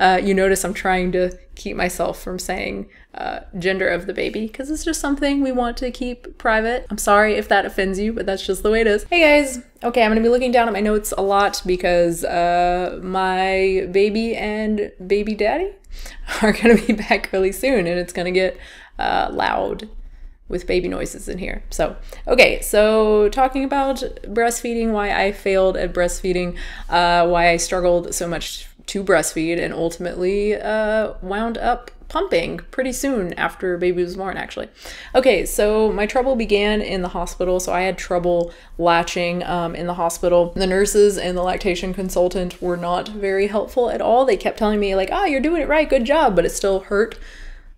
Uh, you notice I'm trying to keep myself from saying uh, gender of the baby because it's just something we want to keep private. I'm sorry if that offends you, but that's just the way it is. Hey guys, okay, I'm gonna be looking down at my notes a lot because uh, my baby and baby daddy are gonna be back really soon and it's gonna get uh, loud with baby noises in here. So, okay, so talking about breastfeeding, why I failed at breastfeeding, uh, why I struggled so much to breastfeed and ultimately uh, wound up pumping pretty soon after baby was born, actually. Okay, so my trouble began in the hospital. So I had trouble latching um, in the hospital. The nurses and the lactation consultant were not very helpful at all. They kept telling me, like, oh, you're doing it right, good job, but it still hurt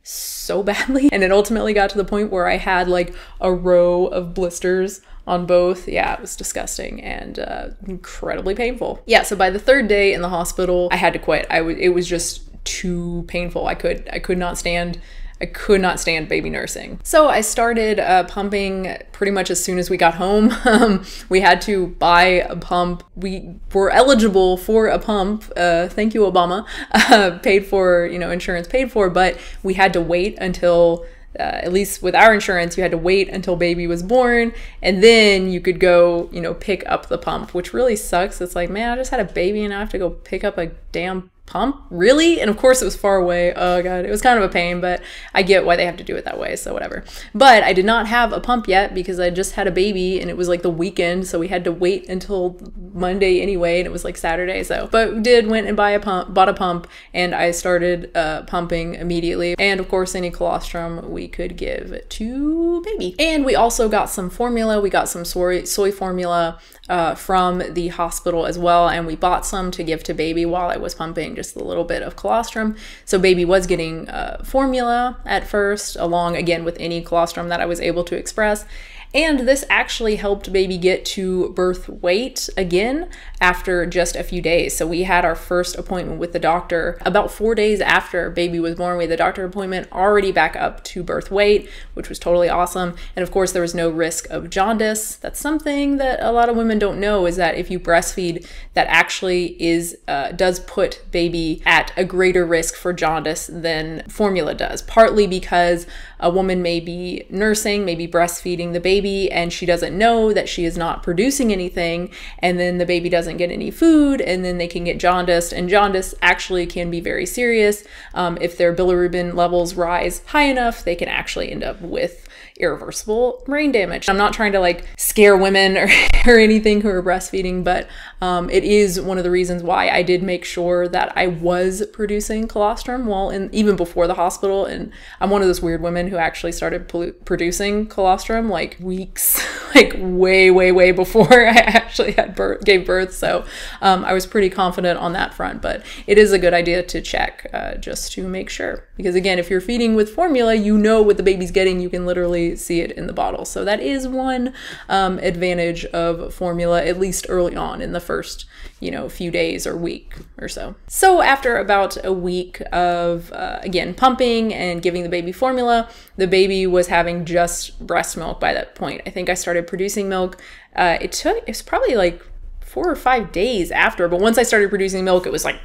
so badly. And it ultimately got to the point where I had like a row of blisters on both. Yeah, it was disgusting and uh, incredibly painful. Yeah, so by the third day in the hospital, I had to quit. I w- it was just too painful. I could I could not stand I could not stand baby nursing. So I started uh, pumping pretty much as soon as we got home. Um, we had to buy a pump. We were eligible for a pump. Uh, thank you, Obama. Uh, paid for, you know, insurance paid for, but we had to wait until. Uh, at least with our insurance, you had to wait until baby was born, and then you could go, you know, pick up the pump, which really sucks. It's like, man, I just had a baby, and I have to go pick up a damn pump really and of course it was far away oh god it was kind of a pain but i get why they have to do it that way so whatever but i did not have a pump yet because i just had a baby and it was like the weekend so we had to wait until monday anyway and it was like saturday so but did went and buy a pump bought a pump and i started uh, pumping immediately and of course any colostrum we could give to baby and we also got some formula we got some soy soy formula uh, from the hospital as well. And we bought some to give to baby while I was pumping just a little bit of colostrum. So baby was getting uh, formula at first, along again with any colostrum that I was able to express. And this actually helped baby get to birth weight again after just a few days. So we had our first appointment with the doctor about four days after baby was born. We had the doctor appointment already back up to birth weight, which was totally awesome. And of course, there was no risk of jaundice. That's something that a lot of women don't know is that if you breastfeed, that actually is uh, does put baby at a greater risk for jaundice than formula does, partly because a woman may be nursing, maybe breastfeeding the baby, and she doesn't know that she is not producing anything, and then the baby doesn't get any food, and then they can get jaundiced. And jaundice actually can be very serious. Um, if their bilirubin levels rise high enough, they can actually end up with irreversible brain damage. I'm not trying to like scare women or, or anything who are breastfeeding, but um, it is one of the reasons why I did make sure that I was producing colostrum while in even before the hospital. And I'm one of those weird women who actually started producing colostrum like weeks, like way, way, way before I actually had birth, gave birth. So um, I was pretty confident on that front, but it is a good idea to check uh, just to make sure. Because again, if you're feeding with formula, you know what the baby's getting. You can literally actually see it in the bottle. So that is one um, advantage of formula, at least early on in the first, you know, few days or week or so. So after about a week of, uh, again, pumping and giving the baby formula, the baby was having just breast milk by that point. I think I started producing milk. Uh, it took, it's probably like four or five days after, but once I started producing milk, it was like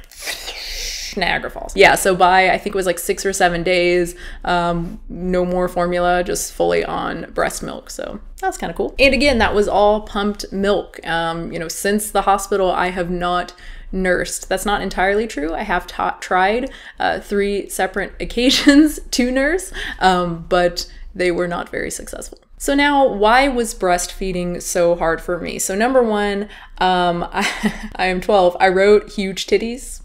Niagara Falls. Yeah, so by I think it was like six or seven days, um, no more formula, just fully on breast milk. So that's kind of cool. And again, that was all pumped milk. Um, you know, since the hospital, I have not nursed. That's not entirely true. I have tried uh, three separate occasions to nurse, um, but they were not very successful. So now, why was breastfeeding so hard for me? So number one, um, I, I am 12. I wrote huge titties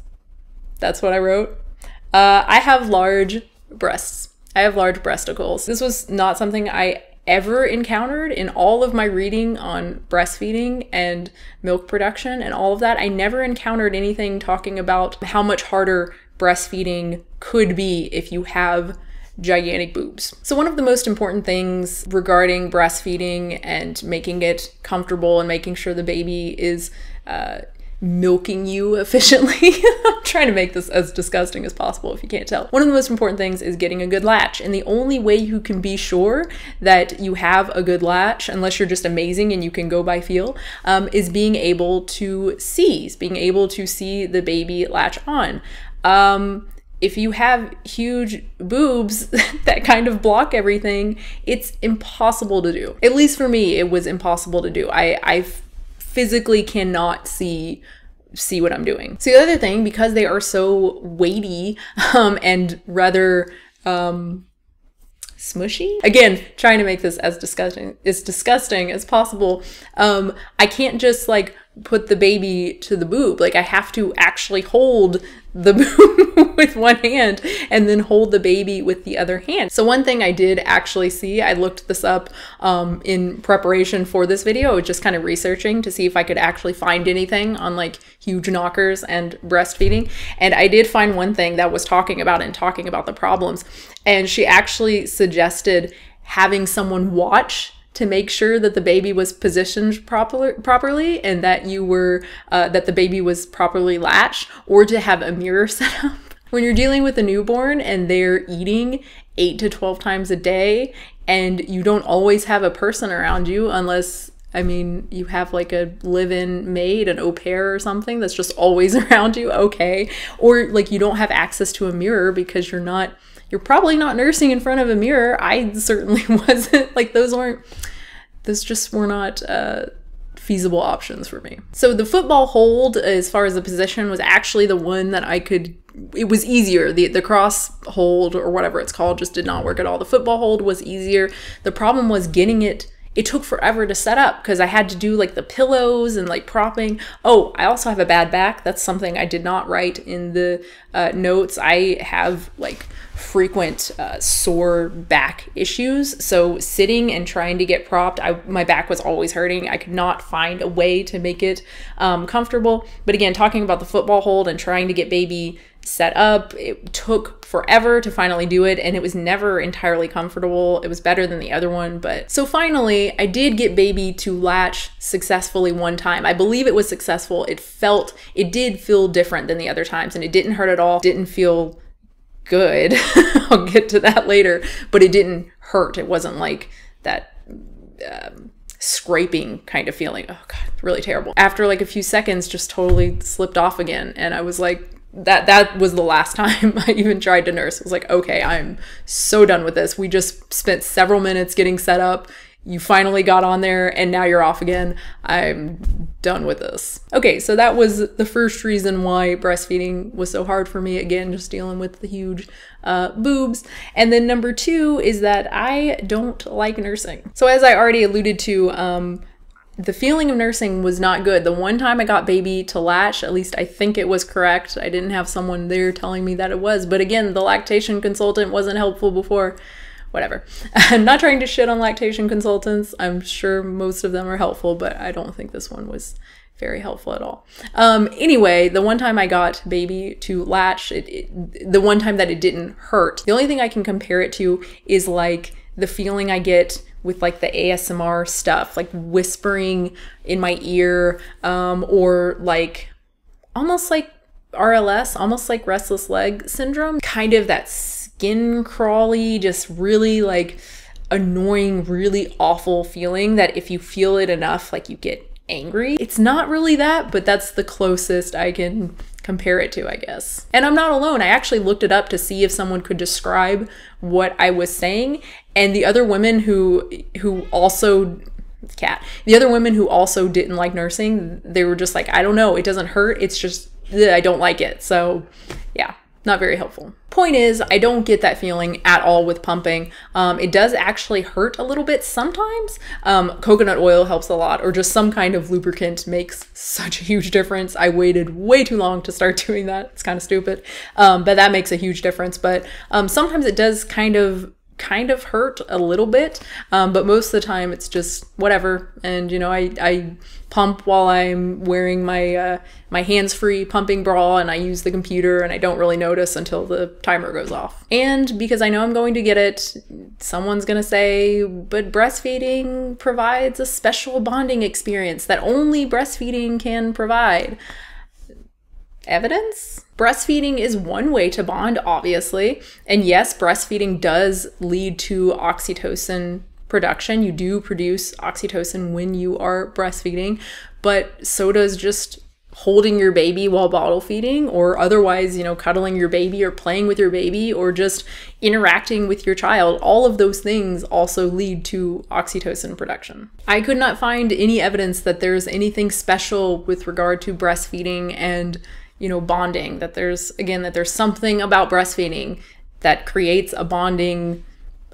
that's what I wrote. Uh, I have large breasts. I have large breasticles. This was not something I ever encountered in all of my reading on breastfeeding and milk production and all of that. I never encountered anything talking about how much harder breastfeeding could be if you have gigantic boobs. So one of the most important things regarding breastfeeding and making it comfortable and making sure the baby is uh, milking you efficiently. I'm trying to make this as disgusting as possible if you can't tell. One of the most important things is getting a good latch. And the only way you can be sure that you have a good latch, unless you're just amazing and you can go by feel, um, is being able to seize, being able to see the baby latch on. Um, if you have huge boobs that kind of block everything, it's impossible to do. At least for me, it was impossible to do. I, I physically cannot see see what I'm doing. So the other thing, because they are so weighty um, and rather um, smushy, again, trying to make this as disgusting as disgusting as possible, um, I can't just like put the baby to the boob. Like I have to actually hold the boob with one hand and then hold the baby with the other hand. So one thing I did actually see, I looked this up um, in preparation for this video, just kind of researching to see if I could actually find anything on like huge knockers and breastfeeding. And I did find one thing that was talking about and talking about the problems. And she actually suggested having someone watch to make sure that the baby was positioned proper, properly and that you were uh, that the baby was properly latched or to have a mirror set up when you're dealing with a newborn and they're eating 8 to 12 times a day and you don't always have a person around you unless I mean, you have like a live in maid, an au pair or something that's just always around you, okay. Or like you don't have access to a mirror because you're not you're probably not nursing in front of a mirror. I certainly wasn't. Like those weren't, those just were not uh, feasible options for me. So the football hold, as far as the position, was actually the one that I could. It was easier. The the cross hold or whatever it's called just did not work at all. The football hold was easier. The problem was getting it it took forever to set up because I had to do like the pillows and like propping. Oh, I also have a bad back. That's something I did not write in the uh, notes. I have like frequent uh, sore back issues. So sitting and trying to get propped, I, my back was always hurting. I could not find a way to make it um, comfortable. But again, talking about the football hold and trying to get baby set up. It took forever to finally do it, and it was never entirely comfortable. It was better than the other one, but so finally, I did get baby to latch successfully one time. I believe it was successful. It felt, it did feel different than the other times, and it didn't hurt at all. Didn't feel good. I'll get to that later, but it didn't hurt. It wasn't like that. Um, scraping kind of feeling. Oh God, really terrible. After like a few seconds, just totally slipped off again. And I was like, that that was the last time I even tried to nurse. I was like, okay, I'm so done with this. We just spent several minutes getting set up. You finally got on there and now you're off again. I'm done with this. Okay, so that was the first reason why breastfeeding was so hard for me. Again, just dealing with the huge uh, boobs. And then number two is that I don't like nursing. So, as I already alluded to, um, the feeling of nursing was not good. The one time I got baby to latch, at least I think it was correct. I didn't have someone there telling me that it was. But again, the lactation consultant wasn't helpful before. Whatever. I'm not trying to shit on lactation consultants. I'm sure most of them are helpful, but I don't think this one was very helpful at all. Um, anyway, the one time I got baby to latch, it, it, the one time that it didn't hurt, the only thing I can compare it to is like the feeling I get with like the ASMR stuff, like whispering in my ear, um, or like almost like RLS, almost like restless leg syndrome, kind of that skin crawly, just really like annoying, really awful feeling that if you feel it enough, like you get angry. It's not really that, but that's the closest I can compare it to, I guess. And I'm not alone. I actually looked it up to see if someone could describe what I was saying, and the other women who who also cat. The other women who also didn't like nursing, they were just like, I don't know, it doesn't hurt. It's just I don't like it. So, yeah not very helpful. Point is, I don't get that feeling at all with pumping. Um, it does actually hurt a little bit sometimes. Um, coconut oil helps a lot, or just some kind of lubricant makes such a huge difference. I waited way too long to start doing that. It's kind of stupid, um, but that makes a huge difference. But um, sometimes it does kind of kind of hurt a little bit um, but most of the time it's just whatever and you know i, I pump while i'm wearing my uh, my hands free pumping bra and i use the computer and i don't really notice until the timer goes off and because i know i'm going to get it someone's going to say but breastfeeding provides a special bonding experience that only breastfeeding can provide evidence? Breastfeeding is one way to bond, obviously. And yes, breastfeeding does lead to oxytocin production. You do produce oxytocin when you are breastfeeding, but so does just holding your baby while bottle feeding or otherwise, you know, cuddling your baby or playing with your baby or just interacting with your child, all of those things also lead to oxytocin production. I could not find any evidence that there's anything special with regard to breastfeeding and you know, bonding, that there's, again, that there's something about breastfeeding that creates a bonding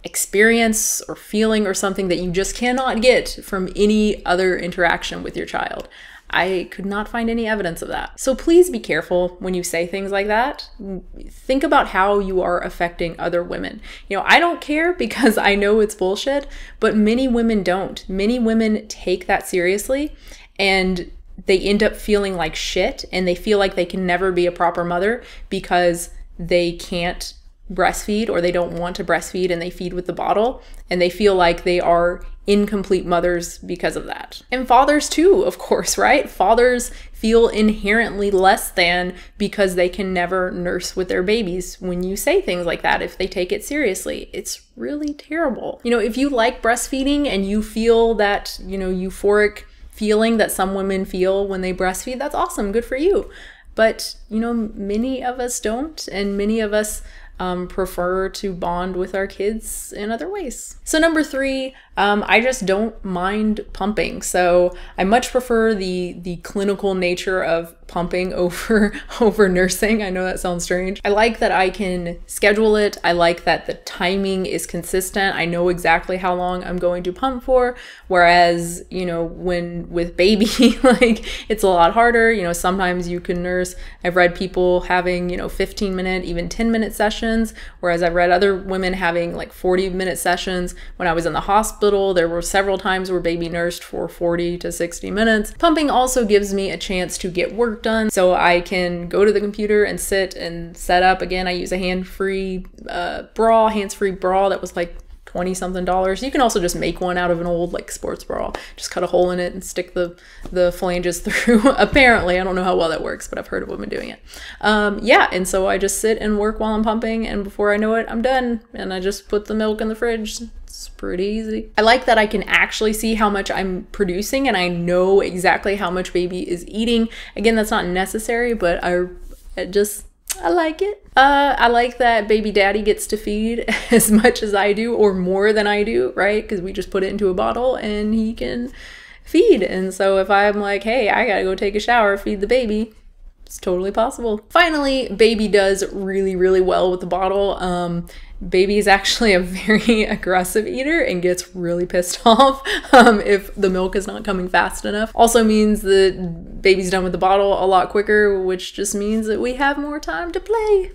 experience or feeling or something that you just cannot get from any other interaction with your child. I could not find any evidence of that. So please be careful when you say things like that. Think about how you are affecting other women. You know, I don't care because I know it's bullshit, but many women don't. Many women take that seriously and they end up feeling like shit and they feel like they can never be a proper mother because they can't breastfeed or they don't want to breastfeed and they feed with the bottle and they feel like they are incomplete mothers because of that. And fathers too, of course, right? Fathers feel inherently less than because they can never nurse with their babies when you say things like that if they take it seriously. It's really terrible. You know, if you like breastfeeding and you feel that, you know, euphoric feeling that some women feel when they breastfeed, that's awesome. Good for you. But, you know, many of us don't. And many of us um, prefer to bond with our kids in other ways. So, number three, um, I just don't mind pumping. So, I much prefer the, the clinical nature of pumping over over nursing. I know that sounds strange. I like that I can schedule it. I like that the timing is consistent. I know exactly how long I'm going to pump for whereas, you know, when with baby like it's a lot harder. You know, sometimes you can nurse. I've read people having, you know, 15 minute, even 10 minute sessions sessions. Whereas I've read other women having like 40 minute sessions. When I was in the hospital, there were several times where baby nursed for 40 to 60 minutes. Pumping also gives me a chance to get work done. So I can go to the computer and sit and set up. Again, I use a hand free uh, bra, hands free bra that was like 20 something dollars. You can also just make one out of an old like sports bra. Just cut a hole in it and stick the the flanges through. Apparently, I don't know how well that works, but I've heard of women doing it. Um, yeah, and so I just sit and work while I'm pumping, and before I know it, I'm done. And I just put the milk in the fridge. It's pretty easy. I like that I can actually see how much I'm producing, and I know exactly how much baby is eating. Again, that's not necessary, but I it just I like it. Uh, I like that baby daddy gets to feed as much as I do or more than I do, right? Because we just put it into a bottle and he can feed. And so if I'm like, hey, I gotta go take a shower, feed the baby, it's totally possible. Finally, baby does really, really well with the bottle. Um, Baby's actually a very aggressive eater and gets really pissed off um, if the milk is not coming fast enough. Also means that baby's done with the bottle a lot quicker, which just means that we have more time to play.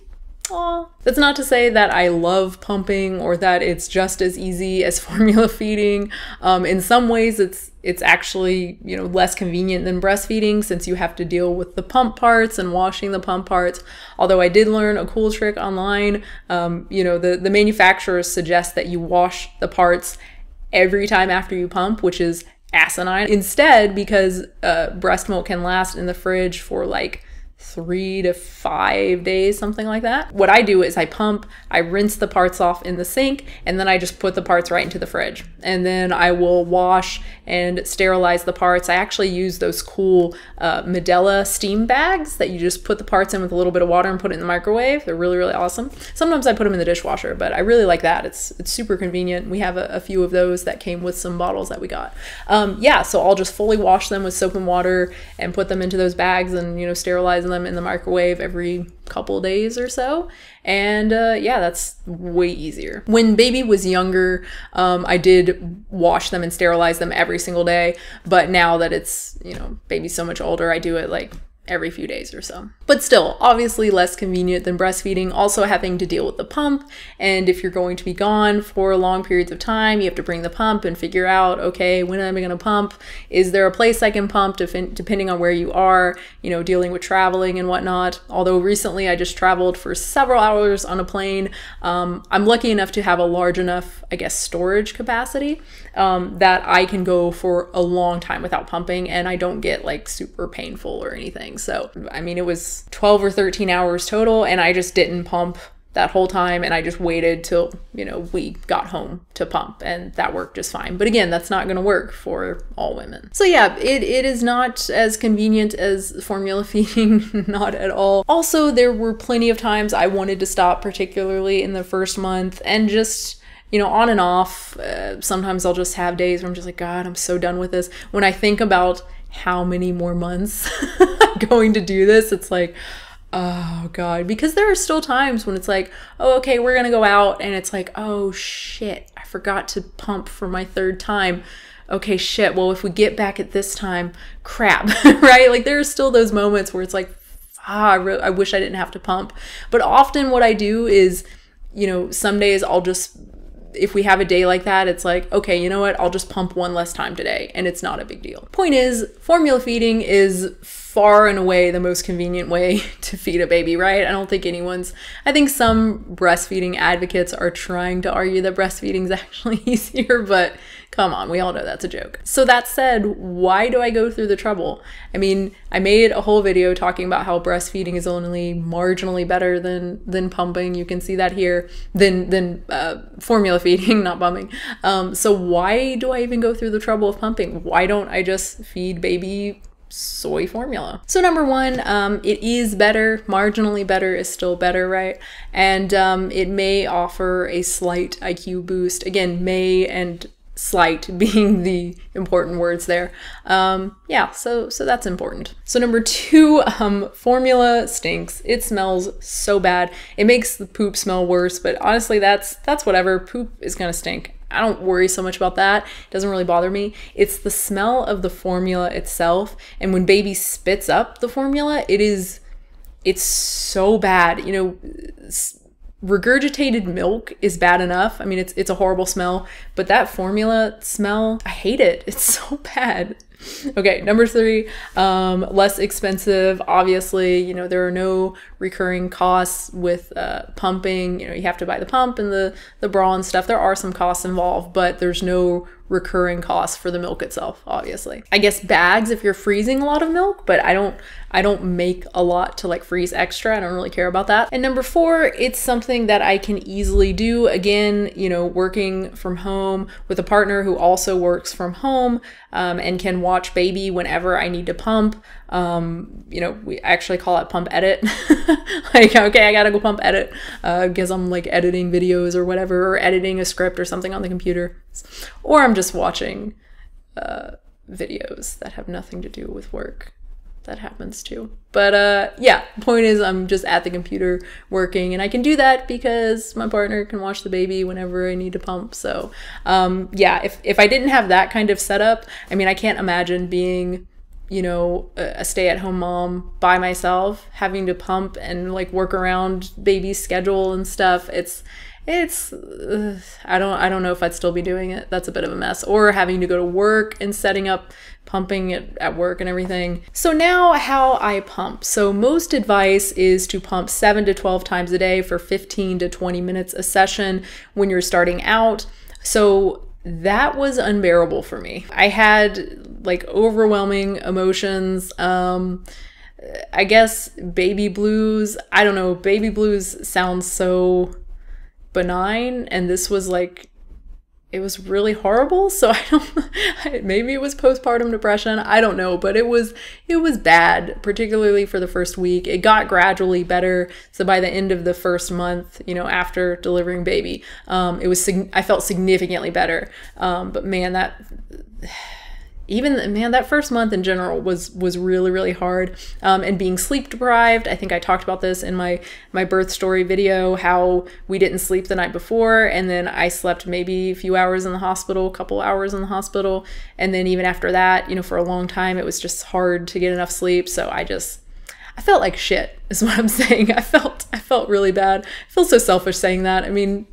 That's not to say that I love pumping or that it's just as easy as formula feeding. Um, in some ways, it's it's actually you know less convenient than breastfeeding since you have to deal with the pump parts and washing the pump parts. Although I did learn a cool trick online. Um, you know the the manufacturers suggest that you wash the parts every time after you pump, which is asinine. Instead, because uh, breast milk can last in the fridge for like three to five days, something like that. What I do is I pump, I rinse the parts off in the sink, and then I just put the parts right into the fridge. And then I will wash and sterilize the parts. I actually use those cool uh, Medela steam bags that you just put the parts in with a little bit of water and put it in the microwave. They're really, really awesome. Sometimes I put them in the dishwasher, but I really like that. It's, it's super convenient. We have a, a few of those that came with some bottles that we got. Um, yeah, so I'll just fully wash them with soap and water and put them into those bags and, you know, sterilize them them in the microwave every couple days or so. And uh, yeah, that's way easier. When baby was younger, um, I did wash them and sterilize them every single day. But now that it's, you know, baby's so much older, I do it like every few days or so. But still, obviously less convenient than breastfeeding, also having to deal with the pump. And if you're going to be gone for long periods of time, you have to bring the pump and figure out, okay, when am I going to pump? Is there a place I can pump depending on where you are, you know, dealing with traveling and whatnot. Although recently I just traveled for several hours on a plane. Um, I'm lucky enough to have a large enough, I guess, storage capacity um, that I can go for a long time without pumping and I don't get like super painful or anything. So, I mean, it was 12 or 13 hours total, and I just didn't pump that whole time and I just waited till, you know, we got home to pump and that worked just fine. But again, that's not going to work for all women. So yeah, it, it is not as convenient as formula feeding, not at all. Also, there were plenty of times I wanted to stop, particularly in the first month and just you know, on and off. Uh, sometimes I'll just have days where I'm just like, God, I'm so done with this. When I think about how many more months going to do this. It's like, oh God. Because there are still times when it's like, oh, okay, we're going to go out. And it's like, oh shit, I forgot to pump for my third time. Okay, shit. Well, if we get back at this time, crap, right? Like there are still those moments where it's like, ah, I, I wish I didn't have to pump. But often what I do is, you know, some days I'll just if we have a day like that, it's like, okay, you know what? I'll just pump one less time today and it's not a big deal. Point is, formula feeding is far and away the most convenient way to feed a baby, right? I don't think anyone's, I think some breastfeeding advocates are trying to argue that breastfeeding is actually easier, but Come on, we all know that's a joke. So, that said, why do I go through the trouble? I mean, I made a whole video talking about how breastfeeding is only marginally better than than pumping. You can see that here, than, than uh, formula feeding, not pumping. Um, so, why do I even go through the trouble of pumping? Why don't I just feed baby soy formula. So number one, um, it is better, marginally better is still better, right? And um, it may offer a slight IQ boost. Again, may and slight being the important words there. Um, yeah, so so that's important. So number two, um, formula stinks. It smells so bad. It makes the poop smell worse. But honestly, that's that's whatever. Poop is gonna stink. I don't worry so much about that. It doesn't really bother me. It's the smell of the formula itself. And when baby spits up the formula, it is it's so bad. You know regurgitated milk is bad enough. I mean, it's it's a horrible smell, but that formula smell, I hate it. It's so bad. Okay, number three, um, less expensive. Obviously, you know there are no recurring costs with uh, pumping. You know you have to buy the pump and the the bra and stuff. There are some costs involved, but there's no recurring costs for the milk itself obviously i guess bags if you're freezing a lot of milk but i don't i don't make a lot to like freeze extra i don't really care about that and number four it's something that i can easily do again you know working from home with a partner who also works from home um, and can watch baby whenever i need to pump um, you know, we actually call it pump edit. like, okay, I gotta go pump edit because uh, I'm like editing videos or whatever, or editing a script or something on the computer, or I'm just watching uh, videos that have nothing to do with work. That happens too. But uh, yeah, point is, I'm just at the computer working, and I can do that because my partner can watch the baby whenever I need to pump. So um, yeah, if if I didn't have that kind of setup, I mean, I can't imagine being you know, a stay at home mom by myself, having to pump and like work around baby's schedule and stuff. It's, it's ugh, I don't I don't know if I'd still be doing it. That's a bit of a mess. Or having to go to work and setting up pumping it at work and everything. So now how I pump. So most advice is to pump 7 to 12 times a day for 15 to 20 minutes a session when you're starting out. So that was unbearable for me. I had like overwhelming emotions. Um, I guess baby blues, I don't know, baby blues sounds so benign, and this was like it was really horrible so i don't maybe it was postpartum depression i don't know but it was it was bad particularly for the first week it got gradually better so by the end of the first month you know after delivering baby um, it was i felt significantly better um, but man that even man that first month in general was was really really hard um, and being sleep deprived i think i talked about this in my my birth story video how we didn't sleep the night before and then i slept maybe a few hours in the hospital a couple hours in the hospital and then even after that you know for a long time it was just hard to get enough sleep so i just I felt like shit is what I'm saying. I felt I felt really bad. I feel so selfish saying that. I mean,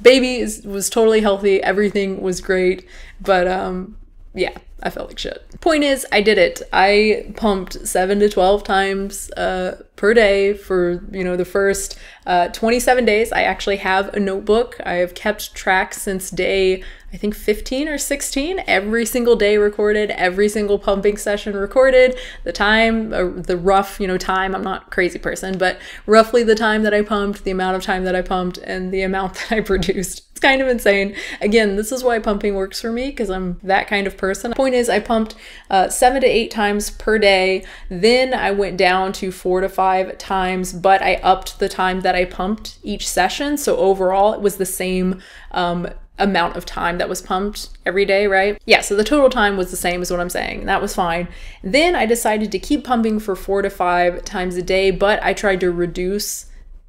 baby is, was totally healthy. Everything was great, but um yeah, I felt like shit. Point is, I did it. I pumped 7 to 12 times uh, per day for you know the first uh, 27 days. I actually have a notebook. I have kept track since day I think 15 or 16. Every single day recorded, every single pumping session recorded, the time, uh, the rough you know time. I'm not crazy person, but roughly the time that I pumped, the amount of time that I pumped, and the amount that I produced kind of insane. Again, this is why pumping works for me because I'm that kind of person. Point is, I pumped uh, seven to eight times per day. Then I went down to four to five five times, but I upped the time that I pumped each session. So overall, it was the same um, amount of time that was pumped every day, right? Yeah, so the total time was the same, is what I'm saying. That was fine. Then I decided to keep pumping for four to five times a day, but I tried to reduce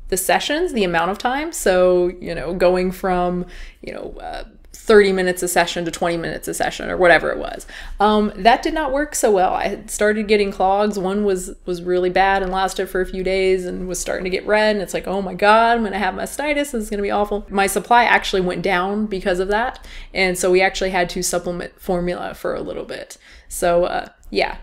the sessions, the amount of time. So, you know, going from, you know, uh, 30 minutes a session to 20 minutes a session or whatever it was. Um, that did not work so well. I started getting clogs. One was was really bad and lasted for a few days and was starting to get red. And it's like, oh my God, I'm gonna have mastitis. This is gonna be awful. My supply actually went down because of that. And so we actually had to supplement formula for a little bit. So uh, yeah,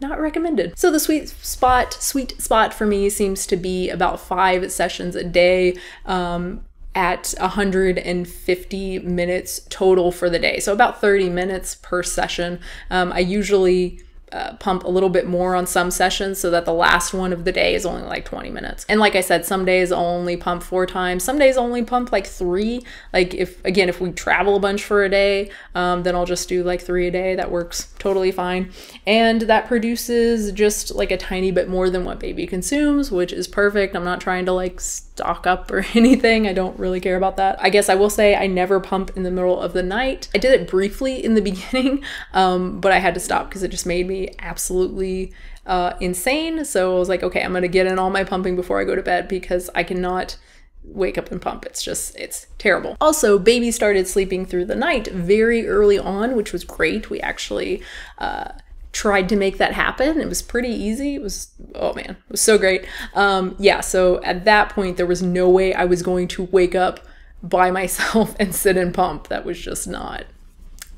not recommended. So the sweet spot, sweet spot for me seems to be about five sessions a day. Um, at 150 minutes total for the day. So about 30 minutes per session. Um, I usually uh, pump a little bit more on some sessions so that the last one of the day is only like 20 minutes. And like I said, some days only pump four times, some days only pump like three. Like if again, if we travel a bunch for a day, um, then I'll just do like three a day. That works totally fine. And that produces just like a tiny bit more than what baby consumes, which is perfect. I'm not trying to like stock up or anything. I don't really care about that. I guess I will say I never pump in the middle of the night. I did it briefly in the beginning, um, but I had to stop because it just made me absolutely uh, insane. So I was like, okay, I'm gonna get in all my pumping before I go to bed because I cannot wake up and pump. It's just, it's terrible. Also, baby started sleeping through the night very early on, which was great. We actually uh, tried to make that happen. It was pretty easy. It was, oh man, it was so great. Um, yeah, so at that point, there was no way I was going to wake up by myself and sit and pump. That was just not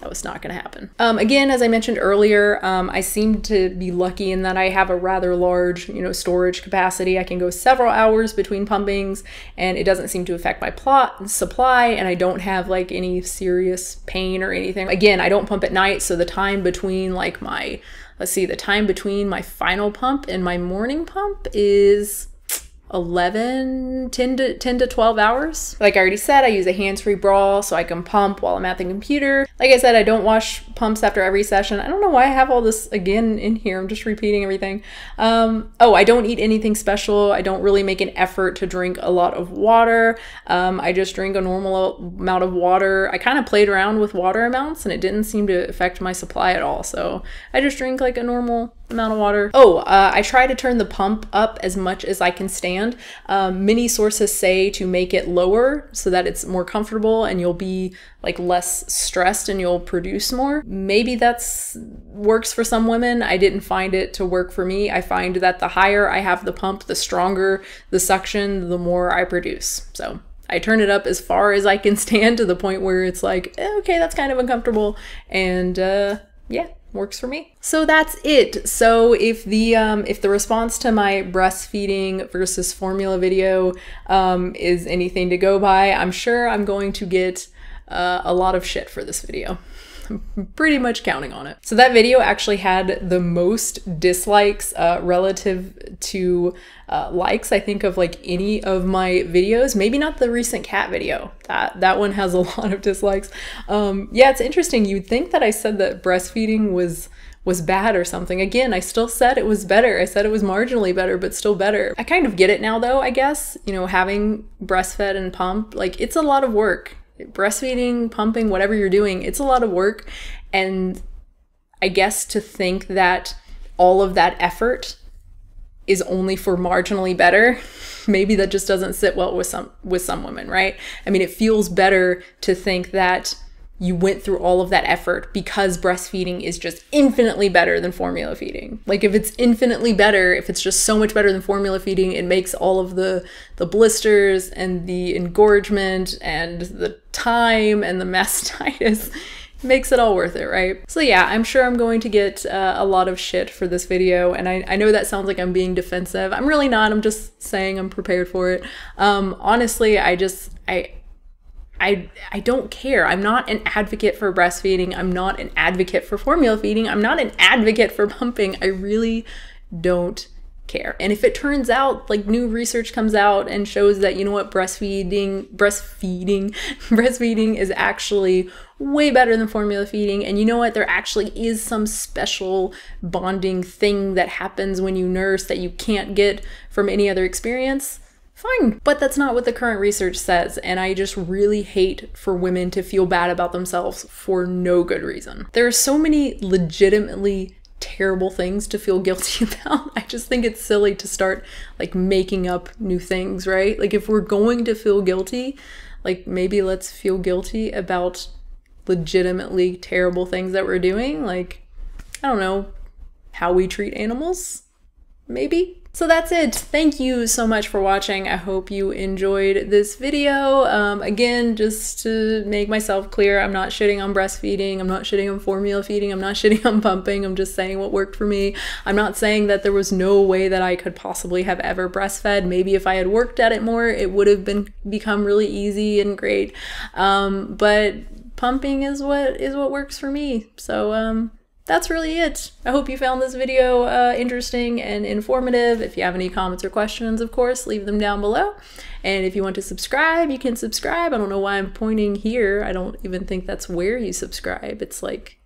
that was not going to happen. Um, again, as I mentioned earlier, um, I seem to be lucky in that I have a rather large, you know, storage capacity. I can go several hours between pumpings and it doesn't seem to affect my plot and supply and I don't have like any serious pain or anything. Again, I don't pump at night, so the time between like my let's see, the time between my final pump and my morning pump is 11 10 to 10 to 12 hours like i already said i use a hands-free bra so i can pump while i'm at the computer like i said i don't wash pumps after every session i don't know why i have all this again in here i'm just repeating everything um, oh i don't eat anything special i don't really make an effort to drink a lot of water um, i just drink a normal amount of water i kind of played around with water amounts and it didn't seem to affect my supply at all so i just drink like a normal amount of water. Oh, uh, I try to turn the pump up as much as I can stand. Um, many sources say to make it lower so that it's more comfortable and you'll be like less stressed and you'll produce more. Maybe that's works for some women. I didn't find it to work for me. I find that the higher I have the pump, the stronger the suction, the more I produce. So I turn it up as far as I can stand to the point where it's like, eh, okay, that's kind of uncomfortable. And uh, yeah works for me. So that's it. So if the um, if the response to my breastfeeding versus formula video um, is anything to go by, I'm sure I'm going to get uh, a lot of shit for this video. pretty much counting on it. So that video actually had the most dislikes uh, relative to uh, likes, I think, of like any of my videos. Maybe not the recent cat video. That, that one has a lot of dislikes. Um, yeah, it's interesting. You'd think that I said that breastfeeding was was bad or something. Again, I still said it was better. I said it was marginally better, but still better. I kind of get it now though, I guess. You know, having breastfed and pumped, like it's a lot of work breastfeeding, pumping, whatever you're doing, it's a lot of work. And I guess to think that all of that effort is only for marginally better, maybe that just doesn't sit well with some with some women, right? I mean, it feels better to think that you went through all of that effort because breastfeeding is just infinitely better than formula feeding. Like if it's infinitely better, if it's just so much better than formula feeding, it makes all of the the blisters and the engorgement and the time and the mastitis makes it all worth it, right? So yeah, I'm sure I'm going to get uh, a lot of shit for this video, and I, I know that sounds like I'm being defensive. I'm really not, I'm just saying I'm prepared for it. Um, honestly, I just, I, I, I don't care. I'm not an advocate for breastfeeding. I'm not an advocate for formula feeding. I'm not an advocate for pumping. I really don't care. And if it turns out like new research comes out and shows that you know what breastfeeding breastfeeding breastfeeding is actually way better than formula feeding and you know what there actually is some special bonding thing that happens when you nurse that you can't get from any other experience, fine. But that's not what the current research says, and I just really hate for women to feel bad about themselves for no good reason. There are so many legitimately terrible things to feel guilty about. I just think it's silly to start like making up new things, right? Like if we're going to feel guilty, like maybe let's feel guilty about legitimately terrible things that we're doing, like I don't know, how we treat animals, maybe. So that's it. Thank you so much for watching. I hope you enjoyed this video. Um, again, just to make myself clear, I'm not shitting on breastfeeding. I'm not shitting on formula feeding. I'm not shitting on pumping. I'm just saying what worked for me. I'm not saying that there was no way that I could possibly have ever breastfed. Maybe if I had worked at it more, it would have been become really easy and great. Um, but pumping is what is what works for me. So um, that's really it. I hope you found this video uh, interesting and informative. If you have any comments or questions, of course, leave them down below. And if you want to subscribe, you can subscribe. I don't know why I'm pointing here. I don't even think that's where you subscribe. It's like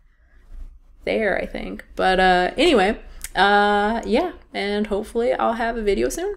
there, I think. But uh, anyway, uh, yeah, and hopefully I'll have a video soon.